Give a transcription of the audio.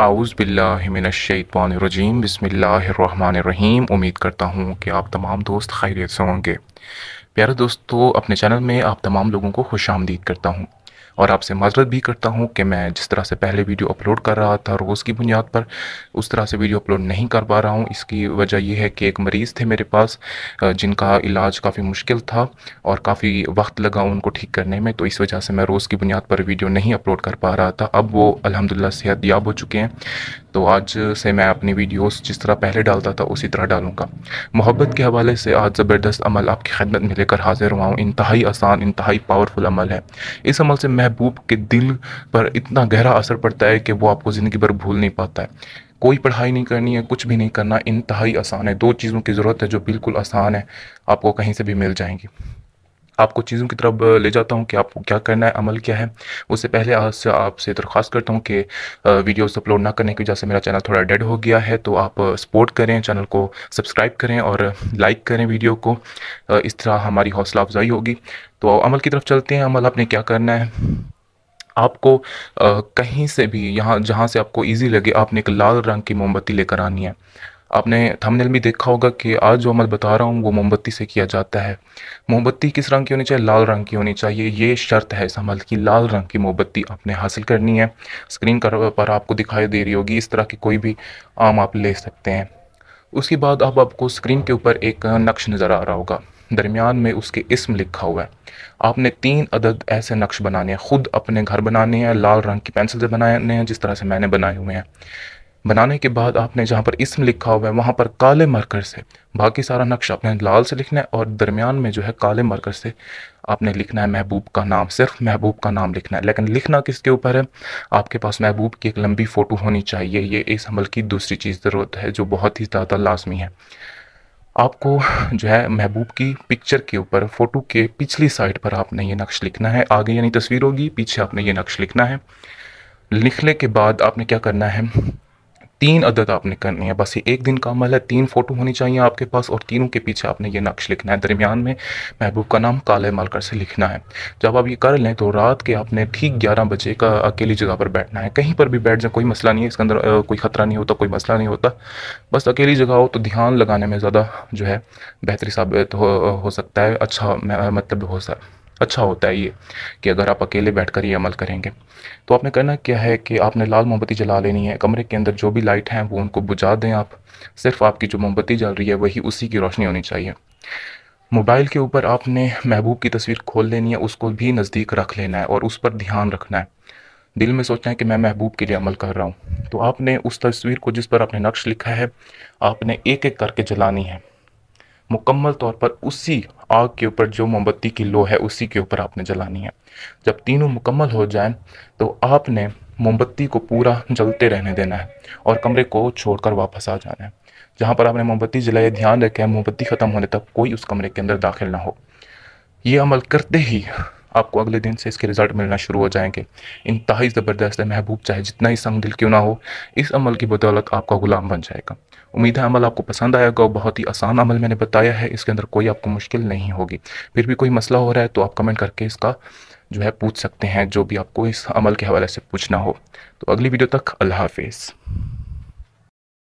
आउज़बिल्लाशैतवानरजीम बसमीम उम्मीद करता हूँ कि आप तमाम दोस्त खैरियत से होंगे प्यारे दोस्तों अपने चैनल में आप तमाम लोगों को खुश आमदीद करता हूँ और आपसे माजरत भी करता हूँ कि मैं जिस तरह से पहले वीडियो अपलोड कर रहा था रोज़ की बुनियाद पर उस तरह से वीडियो अपलोड नहीं कर पा रहा हूँ इसकी वजह यह है कि एक मरीज़ थे मेरे पास जिनका इलाज काफ़ी मुश्किल था और काफ़ी वक्त लगा उनको ठीक करने में तो इस वजह से मैं रोज़ की बुनियाद पर वीडियो नहीं अपलोड कर पा रहा था अब वो अलहमदिल्ला सेहत याब हो चुके हैं तो आज से मैं अपनी वीडियोस जिस तरह पहले डालता था उसी तरह डालूंगा मोहब्बत के हवाले से आज ज़बरदस्त अमल आपकी खिदमत में लेकर हाजिर हुआ हूँ इंतहाई आसान इंतहाई पावरफुल अमल है इस अमल से महबूब के दिल पर इतना गहरा असर पड़ता है कि वो आपको ज़िंदगी भर भूल नहीं पाता है कोई पढ़ाई नहीं करनी है कुछ भी नहीं करना इंतहाई आसान है दो चीज़ों की ज़रूरत है जो बिल्कुल आसान है आपको कहीं से भी मिल जाएंगी आपको चीज़ों की तरफ ले जाता हूँ कि आपको क्या करना है अमल क्या है उससे पहले आज आपसे दरख्वास्त करता हूँ कि वीडियोस अपलोड ना करने की वजह से मेरा चैनल थोड़ा डेड हो गया है तो आप सपोर्ट करें चैनल को सब्सक्राइब करें और लाइक करें वीडियो को इस तरह हमारी हौसला अफजाई होगी तो अमल की तरफ चलते हैं अमल आपने क्या करना है आपको आ, कहीं से भी यहाँ जहाँ से आपको ईजी लगे आपने एक लाल रंग की मोमबत्ती लेकर आनी है आपने थंबनेल में देखा होगा कि आज जो अमल बता रहा हूँ वो मोमबत्ती से किया जाता है मोमबत्ती किस रंग की होनी चाहिए लाल रंग की होनी चाहिए ये शर्त है इस अमल की लाल रंग की मोमबत्ती आपने हासिल करनी है स्क्रीन पर आपको दिखाई दे रही होगी इस तरह की कोई भी आम आप ले सकते हैं उसके बाद अब आपको स्क्रीन के ऊपर एक नक्श नज़र आ रहा होगा दरमियान में उसके इसम लिखा हुआ है आपने तीन अदद ऐसे नक्श बनाने हैं ख़ुद अपने घर बनाने हैं लाल रंग की पेंसिल से बनाने हैं जिस तरह से मैंने बनाए हुए हैं बनाने के बाद आपने जहाँ पर इसम लिखा हुआ है वहाँ पर काले मार्कर से बाकी सारा नक्शा आपने लाल से लिखना है और दरमियान में जो है काले मार्कर से आपने लिखना है महबूब का नाम सिर्फ महबूब का नाम लिखना है लेकिन लिखना किसके ऊपर है आपके पास महबूब की एक लंबी फ़ोटो होनी चाहिए ये इस अमल की दूसरी चीज़ ज़रूरत है जो बहुत ही ज़्यादा लाजमी है आपको जो है महबूब की पिक्चर के ऊपर फ़ोटो के पिछली साइड पर आपने ये नक्श लिखना है आगे यानी तस्वीर होगी पीछे आपने ये नक्श लिखना है लिखने के बाद आपने क्या करना है तीन अदद आपने करनी है बस ये एक दिन का अमल है तीन फ़ोटो होनी चाहिए आपके पास और तीनों के पीछे आपने ये नक्श लिखना है दरमियान में महबूब का नाम काले मालकर से लिखना है जब आप ये कर लें तो रात के आपने ठीक ग्यारह बजे का अकेली जगह पर बैठना है कहीं पर भी बैठ जाए कोई मसला नहीं है इसके अंदर कोई ख़तरा नहीं होता कोई मसला नहीं होता बस अकेली जगह हो तो ध्यान लगाने में ज़्यादा जो है बेहतरी साबित हो, हो सकता है अच्छा मतलब हो सकता है अच्छा होता है ये कि अगर आप अकेले बैठ कर ये अमल करेंगे तो आपने करना क्या है कि आपने लाल मोमबत्ती जला लेनी है कमरे के अंदर जो भी लाइट हैं वो उनको बुझा दें आप सिर्फ आपकी जो मोमबत्ती जल रही है वही उसी की रोशनी होनी चाहिए मोबाइल के ऊपर आपने महबूब की तस्वीर खोल लेनी है उसको भी नज़दीक रख लेना है और उस पर ध्यान रखना है दिल में सोचना है कि मैं महबूब के लिए अमल कर रहा हूँ तो आपने उस तस्वीर को जिस पर आपने नक्श लिखा है आपने एक एक करके जलानी है मुकम्मल तौर पर उसी आग के ऊपर जो मोमबत्ती की लो है उसी के ऊपर आपने जलानी है जब तीनों मुकम्मल हो जाएं तो आपने मोमबत्ती को पूरा जलते रहने देना है और कमरे को छोड़कर वापस आ जाना है जहाँ पर आपने मोमबत्ती जलाई ध्यान रखें मोमबत्ती ख़त्म होने तक कोई उस कमरे के अंदर दाखिल ना हो ये अमल करते ही आपको अगले दिन से इसके रिज़ल्ट मिलना शुरू हो जाएंगे इंतहाई ज़बरदस्त है महबूब चाहे जितना ही संग दिल क्यों ना हो इस अमल की बदौलत आपका गुलाम बन जाएगा उम्मीद है अमल आपको पसंद आएगा और बहुत ही आसान अमल मैंने बताया है इसके अंदर कोई आपको मुश्किल नहीं होगी फिर भी कोई मसला हो रहा है तो आप कमेंट करके इसका जो है पूछ सकते हैं जो भी आपको इस अमल के हवाले से पूछना हो तो अगली वीडियो तक अल्लाह हाफिज़